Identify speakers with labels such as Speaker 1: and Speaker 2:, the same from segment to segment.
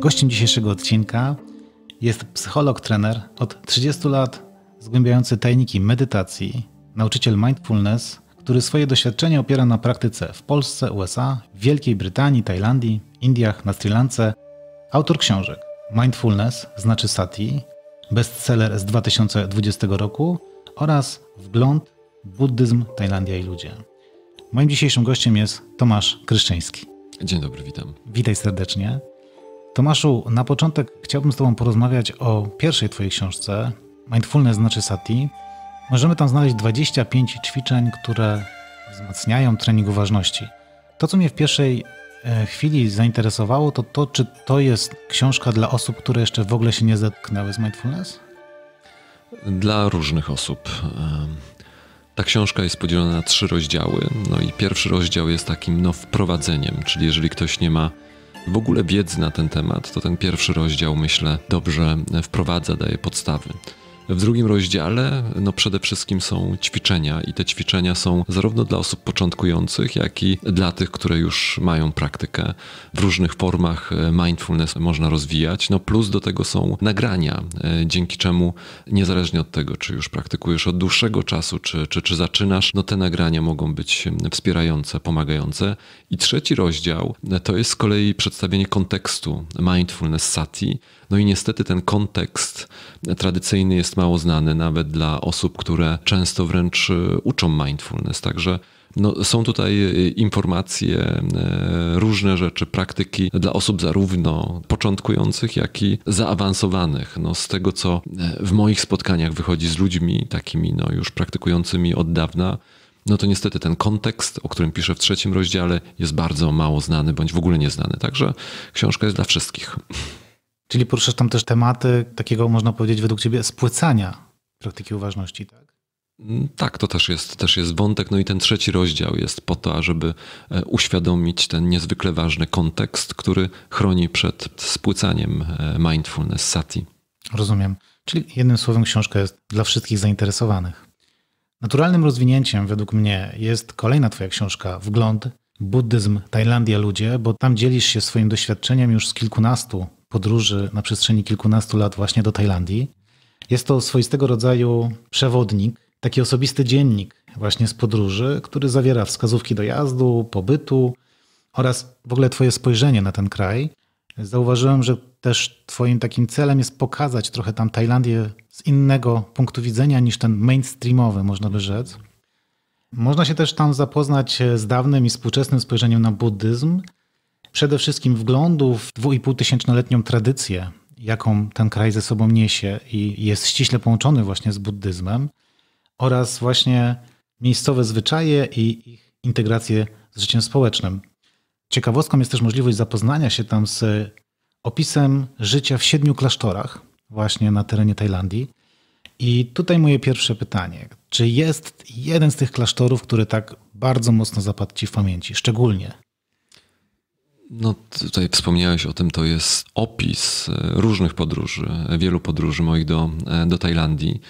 Speaker 1: Gościem dzisiejszego odcinka jest psycholog, trener od 30 lat zgłębiający tajniki medytacji, nauczyciel mindfulness, który swoje doświadczenie opiera na praktyce w Polsce, USA, Wielkiej Brytanii, Tajlandii, Indiach, na Sri Lance, autor książek Mindfulness znaczy Sati, bestseller z 2020 roku oraz Wgląd Buddyzm, Tajlandia i ludzie. Moim dzisiejszym gościem jest Tomasz Kryszczyński. Dzień dobry, witam. Witaj serdecznie. Tomaszu, na początek chciałbym z Tobą porozmawiać o pierwszej Twojej książce, Mindfulness znaczy Sati. Możemy tam znaleźć 25 ćwiczeń, które wzmacniają trening uważności. To, co mnie w pierwszej e, chwili zainteresowało, to to, czy to jest książka dla osób, które jeszcze w ogóle się nie zetknęły z mindfulness?
Speaker 2: Dla różnych osób. Ta książka jest podzielona na trzy rozdziały. No i pierwszy rozdział jest takim no, wprowadzeniem, czyli jeżeli ktoś nie ma w ogóle wiedzy na ten temat, to ten pierwszy rozdział, myślę, dobrze wprowadza, daje podstawy. W drugim rozdziale no przede wszystkim są ćwiczenia i te ćwiczenia są zarówno dla osób początkujących, jak i dla tych, które już mają praktykę. W różnych formach e, mindfulness można rozwijać, no plus do tego są nagrania, e, dzięki czemu niezależnie od tego, czy już praktykujesz od dłuższego czasu, czy, czy, czy zaczynasz, no te nagrania mogą być wspierające, pomagające. I trzeci rozdział e, to jest z kolei przedstawienie kontekstu mindfulness sati, no i niestety ten kontekst tradycyjny jest mało znany nawet dla osób, które często wręcz e, uczą mindfulness. Także no, są tutaj e, informacje, e, różne rzeczy, praktyki dla osób zarówno początkujących, jak i zaawansowanych. No, z tego, co w moich spotkaniach wychodzi z ludźmi takimi no, już praktykującymi od dawna, no to niestety ten kontekst, o którym piszę w trzecim rozdziale, jest bardzo mało znany bądź w ogóle nieznany. Także książka jest dla wszystkich.
Speaker 1: Czyli poruszasz tam też tematy takiego, można powiedzieć, według ciebie spłycania praktyki uważności, tak?
Speaker 2: Mm, tak, to też jest, też jest wątek. No i ten trzeci rozdział jest po to, ażeby e, uświadomić ten niezwykle ważny kontekst, który chroni przed spłycaniem e, mindfulness sati.
Speaker 1: Rozumiem. Czyli jednym słowem książka jest dla wszystkich zainteresowanych. Naturalnym rozwinięciem według mnie jest kolejna twoja książka Wgląd Buddyzm, Tajlandia, Ludzie, bo tam dzielisz się swoim doświadczeniem już z kilkunastu podróży na przestrzeni kilkunastu lat właśnie do Tajlandii. Jest to swoistego rodzaju przewodnik, taki osobisty dziennik właśnie z podróży, który zawiera wskazówki dojazdu, pobytu oraz w ogóle Twoje spojrzenie na ten kraj. Zauważyłem, że też Twoim takim celem jest pokazać trochę tam Tajlandię z innego punktu widzenia niż ten mainstreamowy, można by rzec. Można się też tam zapoznać z dawnym i współczesnym spojrzeniem na buddyzm przede wszystkim wglądu w 2500-letnią tradycję, jaką ten kraj ze sobą niesie i jest ściśle połączony właśnie z buddyzmem, oraz właśnie miejscowe zwyczaje i ich integrację z życiem społecznym. Ciekawostką jest też możliwość zapoznania się tam z opisem życia w siedmiu klasztorach, właśnie na terenie Tajlandii. I tutaj moje pierwsze pytanie. Czy jest jeden z tych klasztorów, który tak bardzo mocno zapadł Ci w pamięci, szczególnie?
Speaker 2: No tutaj wspomniałeś o tym, to jest opis e, różnych podróży, e, wielu podróży moich do, e, do Tajlandii,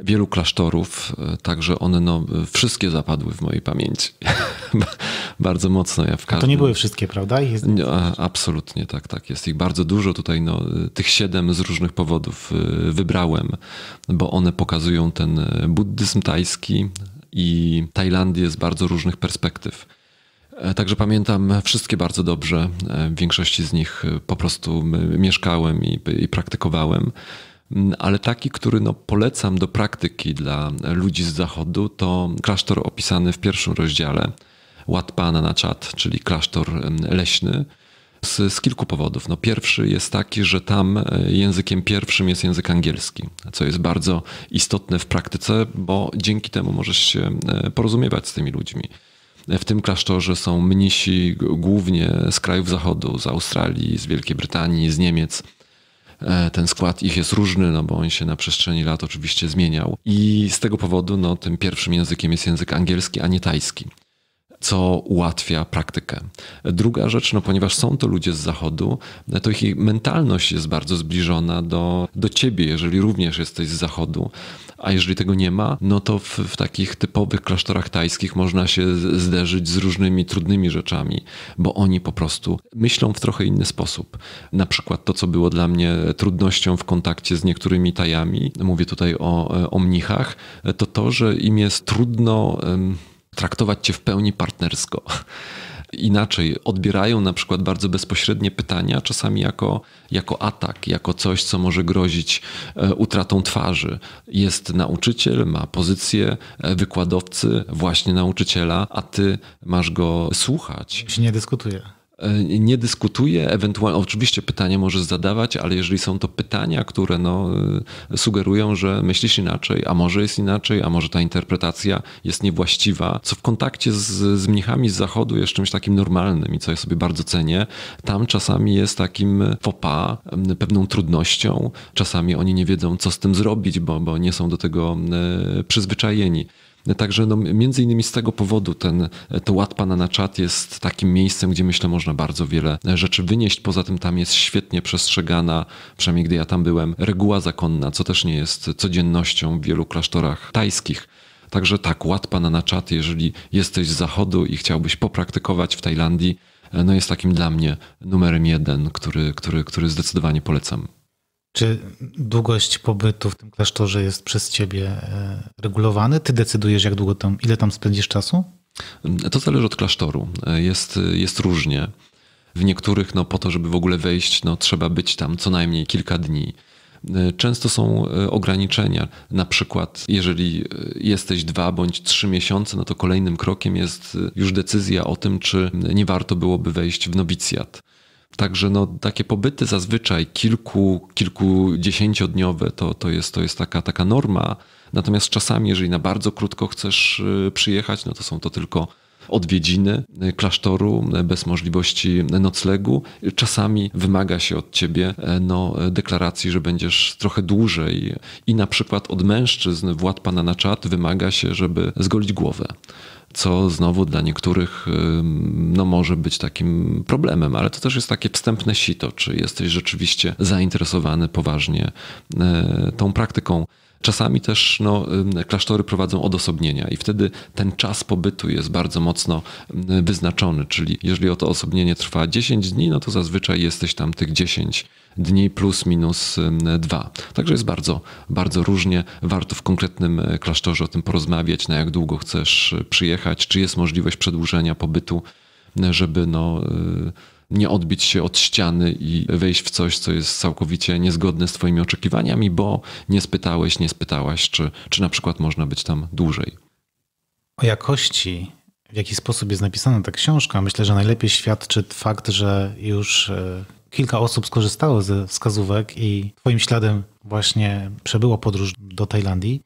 Speaker 2: wielu klasztorów, także one no, wszystkie zapadły w mojej pamięci. bardzo mocno. Ja w każdym... A to nie
Speaker 1: były wszystkie, prawda? Jest...
Speaker 2: absolutnie, tak, tak. Jest ich bardzo dużo. Tutaj no, tych siedem z różnych powodów wybrałem, bo one pokazują ten buddyzm tajski i Tajlandię z bardzo różnych perspektyw. E, także pamiętam wszystkie bardzo dobrze. E, w większości z nich e, po prostu mieszkałem i, i praktykowałem. Mm, ale taki, który no polecam do praktyki dla ludzi z zachodu, to klasztor opisany w pierwszym rozdziale Ład na czat, czyli klasztor leśny. Z, z, kilku powodów. No pierwszy jest taki, że tam językiem pierwszym jest język angielski, co jest bardzo istotne w praktyce, bo dzięki temu możesz się porozumiewać z tymi ludźmi. W tym klasztorze są mnisi głównie z krajów zachodu, z Australii, z Wielkiej Brytanii, z Niemiec. E, ten skład ich jest różny, no bo on się na przestrzeni lat oczywiście zmieniał. I z tego powodu no, tym pierwszym językiem jest język angielski, a nie tajski co ułatwia praktykę. Druga rzecz, no ponieważ są to ludzie z zachodu, to ich mentalność jest bardzo zbliżona do, do ciebie, jeżeli również jesteś z zachodu. A jeżeli tego nie ma, no to w, w takich typowych klasztorach tajskich można się zderzyć z różnymi trudnymi rzeczami, bo oni po prostu myślą w trochę inny sposób. Na przykład to, co było dla mnie trudnością w kontakcie z niektórymi tajami, mówię tutaj o, e, o mnichach, to to, że im jest trudno. Um, traktować cię w pełni partnersko. Inaczej odbierają na przykład bardzo bezpośrednie pytania, czasami jako, jako atak, jako coś, co może grozić e, utratą twarzy. Jest nauczyciel, ma pozycję e, wykładowcy, właśnie nauczyciela, a ty masz go słuchać. Się
Speaker 1: nie dyskutuje.
Speaker 2: E, nie dyskutuję. Ewentualnie, oczywiście pytanie możesz zadawać, ale jeżeli są to pytania, które no, e, sugerują, że myślisz inaczej, a może jest inaczej, a może ta interpretacja jest niewłaściwa, co w kontakcie z, z mnichami z zachodu jest czymś takim normalnym i co ja sobie bardzo cenię, tam czasami jest takim popa, pewną trudnością. Czasami oni nie wiedzą, co z tym zrobić, bo, bo nie są do tego e, przyzwyczajeni. Także no, między innymi z tego powodu ten, to ład pana na czat jest takim miejscem, gdzie myślę można bardzo wiele e, rzeczy wynieść. Poza tym tam jest świetnie przestrzegana, przynajmniej gdy ja tam byłem, reguła zakonna, co też nie jest codziennością w wielu klasztorach tajskich. Także tak, ład pana na czat, jeżeli jesteś z zachodu i chciałbyś popraktykować w Tajlandii, e, no jest takim dla mnie numerem jeden, który, który, który zdecydowanie polecam.
Speaker 1: Czy długość pobytu w tym klasztorze jest przez ciebie e, regulowany? Ty decydujesz, jak długo tam, ile tam spędzisz czasu?
Speaker 2: To zależy od klasztoru. E, jest, jest różnie. W niektórych, no, po to, żeby w ogóle wejść, no, trzeba być tam co najmniej kilka dni. E, często są ograniczenia. Na przykład, jeżeli jesteś dwa bądź trzy miesiące, no to kolejnym krokiem jest już decyzja o tym, czy nie warto byłoby wejść w nowicjat. Także no, takie pobyty zazwyczaj kilku, kilkudziesięciodniowe to, to jest, to jest taka, taka norma. Natomiast czasami, jeżeli na bardzo krótko chcesz y, przyjechać, no to są to tylko odwiedziny y, klasztoru y, bez możliwości noclegu. Czasami wymaga się od ciebie no, deklaracji, że będziesz trochę dłużej i na przykład od mężczyzn wład pana na czat wymaga się, żeby zgolić głowę co znowu dla niektórych y, no, może być takim problemem, ale to też jest takie wstępne sito, czy jesteś rzeczywiście zainteresowany poważnie y, tą praktyką. Czasami też no, klasztory prowadzą odosobnienia i wtedy ten czas pobytu jest bardzo mocno wyznaczony, czyli jeżeli oto osobnienie trwa 10 dni, no to zazwyczaj jesteś tam tych 10 dni plus minus 2. Także jest bardzo, bardzo różnie. Warto w konkretnym e, klasztorze o tym porozmawiać, na jak długo chcesz e, przyjechać, czy jest możliwość przedłużenia pobytu, e, żeby no y, nie odbić się od ściany i wejść w coś, co jest całkowicie niezgodne z Twoimi oczekiwaniami, bo nie spytałeś, nie spytałaś, czy, czy na przykład można być tam dłużej.
Speaker 1: O jakości, w jaki sposób jest napisana ta książka, myślę, że najlepiej świadczy fakt, że już e, kilka osób skorzystało ze wskazówek i Twoim śladem właśnie przebyło podróż do Tajlandii.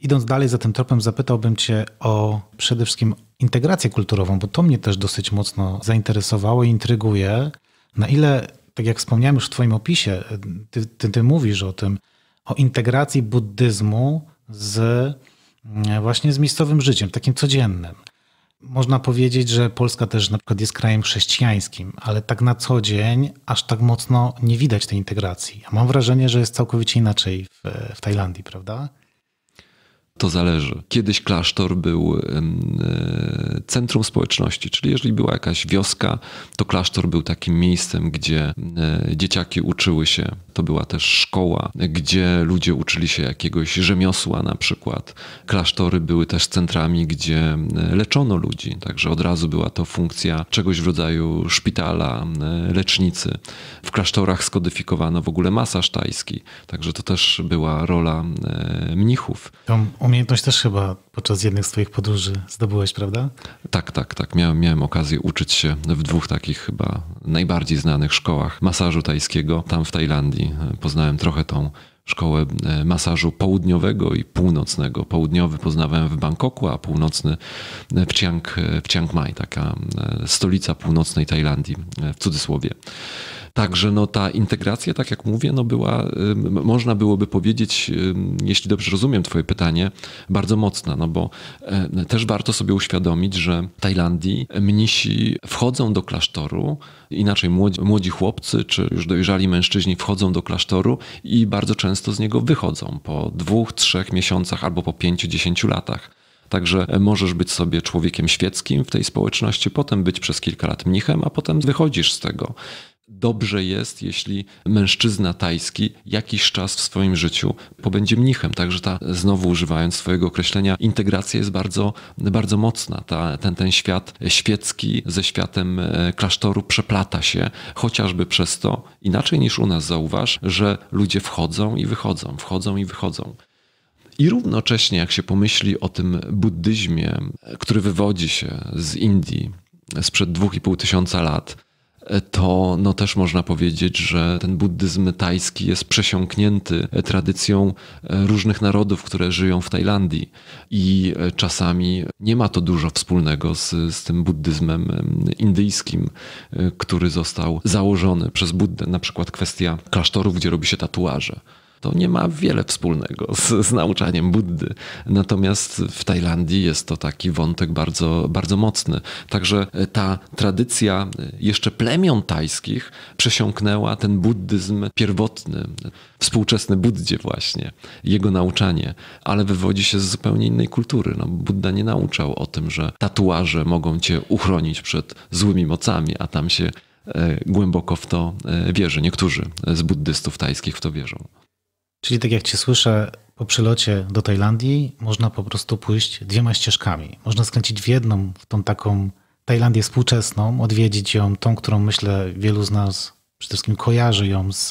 Speaker 1: Idąc dalej za tym tropem, zapytałbym Cię o przede wszystkim integrację kulturową, bo to mnie też dosyć mocno zainteresowało i intryguje, na ile, tak jak wspomniałem już w Twoim opisie, ty, ty, ty mówisz o tym, o integracji buddyzmu z mm, właśnie z miejscowym życiem, takim codziennym. Można powiedzieć, że Polska też na przykład jest krajem chrześcijańskim, ale tak na co dzień aż tak mocno nie widać tej integracji. A mam wrażenie, że jest całkowicie inaczej w, w Tajlandii, prawda?
Speaker 2: To zależy. Kiedyś klasztor był e, centrum społeczności, czyli jeżeli była jakaś wioska, to klasztor był takim miejscem, gdzie e, dzieciaki uczyły się. To była też szkoła, gdzie ludzie uczyli się jakiegoś rzemiosła na przykład. Klasztory były też centrami, gdzie e, leczono ludzi, także od razu była to funkcja czegoś w rodzaju szpitala, lecznicy. W klasztorach skodyfikowano w ogóle masaż tajski, także to też była rola mnichów.
Speaker 1: o umiejętność też chyba podczas jednych z Twoich podróży zdobyłeś, prawda?
Speaker 2: Tak, tak, tak. Miałem, miałem okazję uczyć się w dwóch takich chyba najbardziej znanych szkołach masażu tajskiego. Tam w Tajlandii poznałem trochę tą szkołę e, masażu południowego i północnego. Południowy poznawałem w Bangkoku, a północny e, w Chiang, e, w Chiang Mai, taka stolica północnej Tajlandii, w cudzysłowie. Także no, ta integracja, tak jak mówię, no, była, można byłoby powiedzieć, jeśli dobrze rozumiem Twoje pytanie, bardzo mocna, no bo e, też warto sobie uświadomić, że w Tajlandii mnisi wchodzą do klasztoru, inaczej młodzi, młodzi chłopcy czy już dojrzali mężczyźni wchodzą do klasztoru i bardzo często z niego wychodzą po dwóch, trzech miesiącach albo po pięciu, dziesięciu latach. Także e, możesz być sobie człowiekiem świeckim w tej społeczności, potem być przez kilka lat mnichem, a potem wychodzisz z tego dobrze jest, jeśli mężczyzna tajski jakiś czas w swoim życiu pobędzie mnichem. Także ta, znowu używając swojego określenia, integracja jest bardzo, bardzo mocna. Ta, ten, ten świat świecki ze światem e, klasztoru przeplata się, chociażby przez to, inaczej niż u nas zauważ, że ludzie wchodzą i wychodzą, wchodzą i wychodzą. I równocześnie, jak się pomyśli o tym buddyzmie, który wywodzi się z Indii sprzed dwóch i pół tysiąca lat, to no też można powiedzieć, że ten buddyzm tajski jest przesiąknięty tradycją e, różnych narodów, które żyją w Tajlandii i e, czasami nie ma to dużo wspólnego z, z tym buddyzmem indyjskim, e, który został założony przez Buddę, na przykład kwestia klasztorów, gdzie robi się tatuaże to nie ma wiele wspólnego z, z, nauczaniem Buddy. Natomiast w Tajlandii jest to taki wątek bardzo, bardzo mocny. Także e, ta tradycja e, jeszcze plemion tajskich przesiąknęła ten buddyzm pierwotny, współczesny Buddzie właśnie, jego nauczanie, ale wywodzi się z zupełnie innej kultury. No, Budda nie nauczał o tym, że tatuaże mogą cię uchronić przed złymi mocami, a tam się e, głęboko w to wierzy. Niektórzy z buddystów tajskich w to wierzą.
Speaker 1: Czyli tak jak cię słyszę, po przylocie do Tajlandii można po prostu pójść dwiema ścieżkami. Można skręcić w jedną, w tą taką Tajlandię współczesną, odwiedzić ją, tą, którą myślę wielu z nas przede wszystkim kojarzy ją z,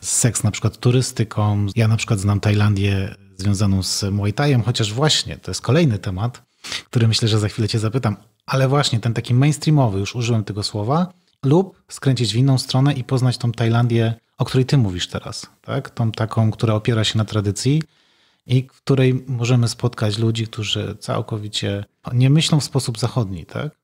Speaker 1: z seks na przykład turystyką. Ja na przykład znam Tajlandię związaną z Muay Thaiem, chociaż właśnie to jest kolejny temat, który myślę, że za chwilę cię zapytam, ale właśnie ten taki mainstreamowy, już użyłem tego słowa, lub skręcić w inną stronę i poznać tą Tajlandię o której ty mówisz teraz, tak? Tą taką, która opiera się na tradycji i w której możemy spotkać ludzi, którzy całkowicie nie myślą w sposób zachodni, tak?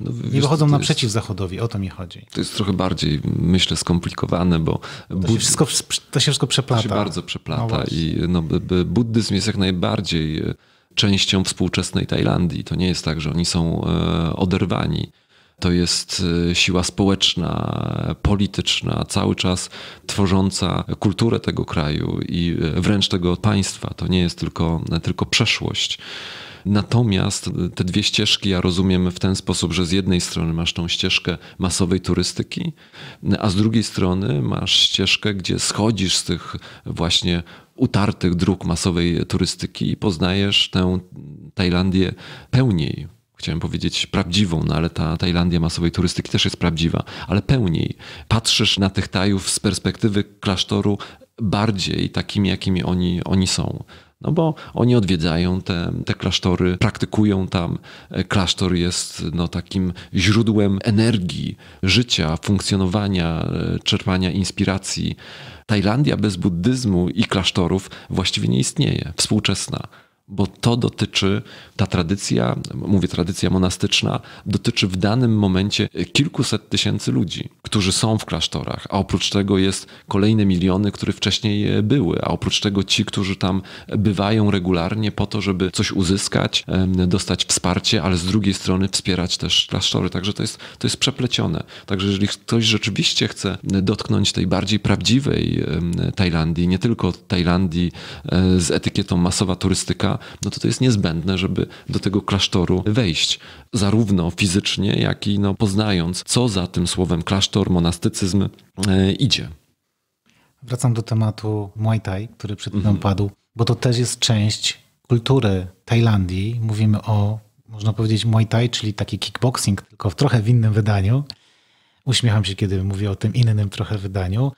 Speaker 2: No, nie wychodzą naprzeciw
Speaker 1: jest, Zachodowi, o to mi chodzi.
Speaker 2: To jest trochę bardziej, myślę, skomplikowane, bo... To, się, wszystko,
Speaker 1: to się wszystko przeplata. To się bardzo przeplata no
Speaker 2: i no, buddyzm jest jak najbardziej e, częścią współczesnej Tajlandii. To nie jest tak, że oni są e, oderwani to jest e, siła społeczna, polityczna, cały czas tworząca kulturę tego kraju i e, wręcz tego państwa. To nie jest tylko, e, tylko przeszłość. Natomiast te dwie ścieżki ja rozumiem w ten sposób, że z jednej strony masz tą ścieżkę masowej turystyki, a z drugiej strony masz ścieżkę, gdzie schodzisz z tych właśnie utartych dróg masowej turystyki i poznajesz tę Tajlandię pełniej, chciałem powiedzieć, prawdziwą, no ale ta Tajlandia masowej turystyki też jest prawdziwa, ale pełniej. Patrzysz na tych Tajów z perspektywy klasztoru bardziej takimi, jakimi oni, oni są. No bo oni odwiedzają te, te klasztory, praktykują tam. Klasztor jest no, takim źródłem energii, życia, funkcjonowania, czerpania inspiracji. Tajlandia bez buddyzmu i klasztorów właściwie nie istnieje, współczesna bo to dotyczy, ta tradycja, mówię tradycja monastyczna, dotyczy w danym momencie kilkuset tysięcy ludzi, którzy są w klasztorach, a oprócz tego jest kolejne miliony, które wcześniej były, a oprócz tego ci, którzy tam bywają regularnie po to, żeby coś uzyskać, dostać wsparcie, ale z drugiej strony wspierać też klasztory. Także to jest, to jest przeplecione. Także jeżeli ktoś rzeczywiście chce dotknąć tej bardziej prawdziwej Tajlandii, nie tylko Tajlandii e, z etykietą masowa turystyka, no to to jest niezbędne, żeby do tego klasztoru wejść, zarówno fizycznie, jak i no, poznając, co za tym słowem klasztor, monastycyzm e, idzie.
Speaker 1: Wracam do tematu Muay Thai, który przed chwilą mm padł, bo to też jest część kultury Tajlandii. Mówimy o, można powiedzieć, Muay Thai, czyli taki kickboxing, tylko w trochę w innym wydaniu. Uśmiecham się, kiedy mówię o tym innym trochę wydaniu.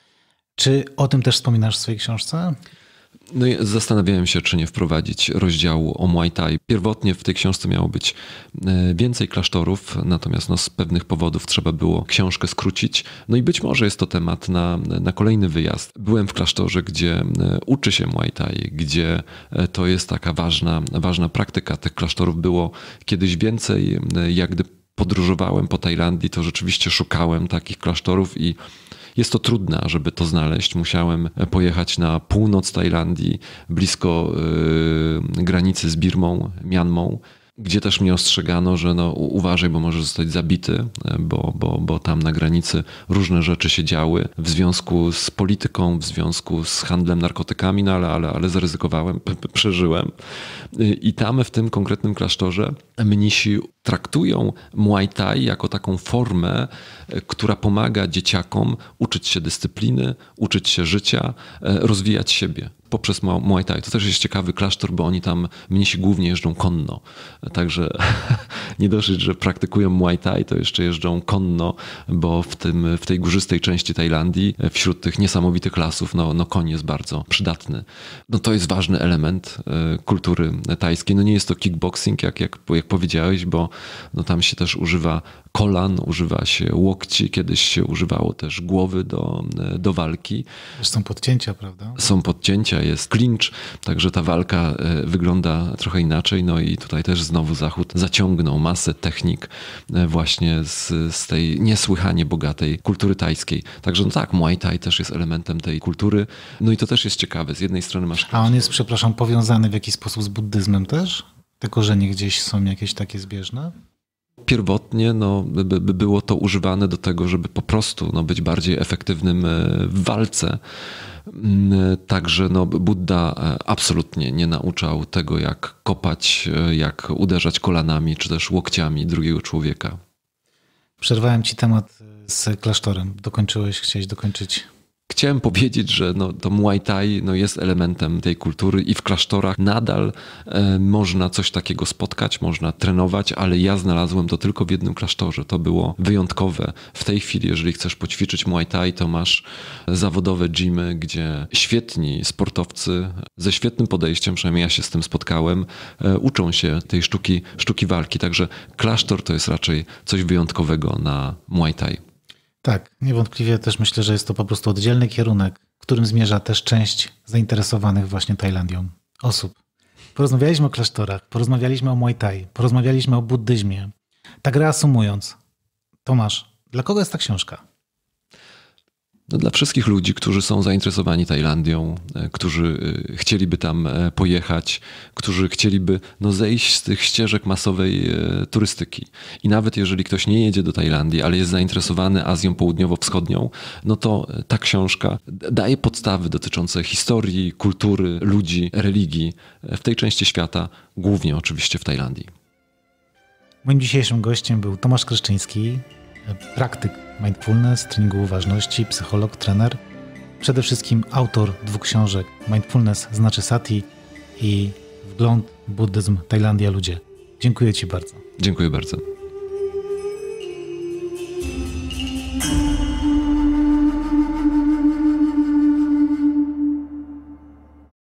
Speaker 1: Czy o tym też wspominasz w swojej książce?
Speaker 2: No i zastanawiałem się, czy nie wprowadzić rozdziału o Muay Thai. Pierwotnie w tej książce miało być e, więcej klasztorów, natomiast no, z pewnych powodów trzeba było książkę skrócić. No i być może jest to temat na, na kolejny wyjazd. Byłem w klasztorze, gdzie e, uczy się Muay Thai, gdzie e, to jest taka ważna, ważna praktyka. Tych klasztorów było kiedyś więcej. Jak gdy podróżowałem po Tajlandii, to rzeczywiście szukałem takich klasztorów i jest to trudne, żeby to znaleźć. Musiałem e, pojechać na północ Tajlandii, blisko e, granicy z Birmą, Mianmą gdzie też mnie ostrzegano, że no, uważaj, bo możesz zostać zabity, e, bo, bo, bo tam na granicy różne rzeczy się działy w związku z polityką, w związku z handlem narkotykami, no ale, ale, ale zaryzykowałem, przeżyłem. I tam w tym konkretnym klasztorze mnisi traktują Muay Thai jako taką formę, e, która pomaga dzieciakom uczyć się dyscypliny, uczyć się życia, e, rozwijać siebie poprzez Muay Thai. To też jest ciekawy klasztor, bo oni tam, mnisi głównie jeżdżą konno. E, także nie dosyć, że praktykują Muay Thai, to jeszcze jeżdżą konno, bo w, tym, w tej górzystej części Tajlandii, wśród tych niesamowitych lasów, no, no koń jest bardzo przydatny. No to jest ważny element kultury tajskiej. No nie jest to kickboxing, jak, jak, jak powiedziałeś, bo no tam się też używa kolan, używa się łokci, kiedyś się używało też głowy do, e, do walki.
Speaker 1: Są podcięcia, prawda?
Speaker 2: Są podcięcia, jest klincz, także ta walka e, wygląda trochę inaczej. No i tutaj też znowu Zachód zaciągnął masę technik e, właśnie z, z tej niesłychanie bogatej kultury tajskiej. Także no tak, Muay Thai też jest elementem tej kultury. No i to też jest ciekawe. Z jednej strony masz...
Speaker 1: A on jest, przepraszam, powiązany w jakiś sposób z buddyzmem też? Te korzenie gdzieś są jakieś takie zbieżne?
Speaker 2: Pierwotnie no, by, by było to używane do tego, żeby po prostu no, być bardziej efektywnym e, w walce. Mm, e, także no, Buddha e, absolutnie nie nauczał tego, jak kopać, jak uderzać kolanami czy też łokciami drugiego człowieka.
Speaker 1: Przerwałem ci temat z klasztorem. Dokończyłeś, chciałeś dokończyć.
Speaker 2: Chciałem powiedzieć, że no, to Muay Thai no, jest elementem tej kultury i w klasztorach nadal e, można coś takiego spotkać, można trenować, ale ja znalazłem to tylko w jednym klasztorze. To było wyjątkowe. W tej chwili, jeżeli chcesz poćwiczyć Muay Thai, to masz zawodowe gymy, gdzie świetni sportowcy ze świetnym podejściem, przynajmniej ja się z tym spotkałem, e, uczą się tej sztuki, sztuki walki. Także klasztor to jest raczej coś wyjątkowego na Muay Thai.
Speaker 1: Tak, niewątpliwie też myślę, że jest to po prostu oddzielny kierunek, którym zmierza też część zainteresowanych właśnie Tajlandią osób. Porozmawialiśmy o klasztorach, porozmawialiśmy o Muay Thai, porozmawialiśmy o buddyzmie. Tak reasumując, Tomasz, dla kogo jest ta książka?
Speaker 2: No, dla wszystkich ludzi, którzy są zainteresowani Tajlandią, e, którzy e, chcieliby tam e, pojechać, którzy chcieliby no, zejść z tych ścieżek masowej turystyki. I nawet jeżeli ktoś nie jedzie do Tajlandii, ale jest zainteresowany Azją Południowo-Wschodnią, no to ta książka daje podstawy dotyczące historii, kultury, ludzi, religii w tej części świata, głównie oczywiście w Tajlandii.
Speaker 1: Moim dzisiejszym gościem był Tomasz Kryszczyński, praktyk mindfulness, treningu uważności, psycholog, trener. Przede wszystkim autor dwóch książek Mindfulness znaczy Sati i Wgląd Buddyzm Tajlandia Ludzie. Dziękuję Ci bardzo.
Speaker 2: Dziękuję bardzo.